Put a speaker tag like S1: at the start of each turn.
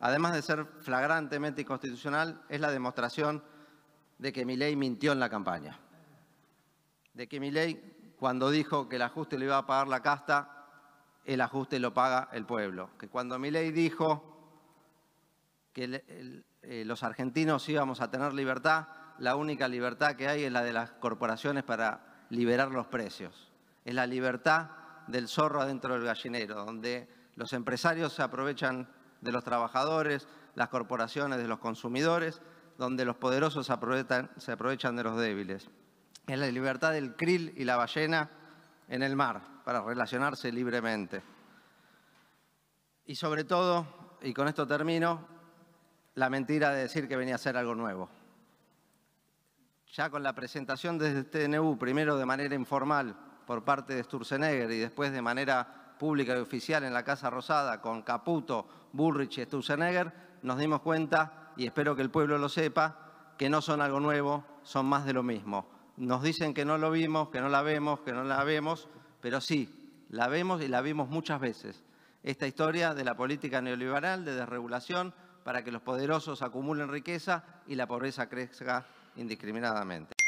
S1: además de ser flagrantemente inconstitucional, es la demostración de que Milei mintió en la campaña. De que Milei, cuando dijo que el ajuste lo iba a pagar la casta, el ajuste lo paga el pueblo. Que cuando Milei dijo que eh, los argentinos íbamos a tener libertad, la única libertad que hay es la de las corporaciones para liberar los precios. Es la libertad del zorro adentro del gallinero, donde los empresarios se aprovechan de los trabajadores, las corporaciones, de los consumidores, donde los poderosos se aprovechan, de los débiles. Es la libertad del krill y la ballena en el mar para relacionarse libremente. Y sobre todo, y con esto termino, la mentira de decir que venía a ser algo nuevo. Ya con la presentación desde TNU, este primero de manera informal por parte de Sturzenegger y después de manera pública y oficial en la Casa Rosada con Caputo, Bullrich y Sturzenegger, nos dimos cuenta, y espero que el pueblo lo sepa, que no son algo nuevo, son más de lo mismo. Nos dicen que no lo vimos, que no la vemos, que no la vemos, pero sí, la vemos y la vimos muchas veces. Esta historia de la política neoliberal, de desregulación, para que los poderosos acumulen riqueza y la pobreza crezca indiscriminadamente.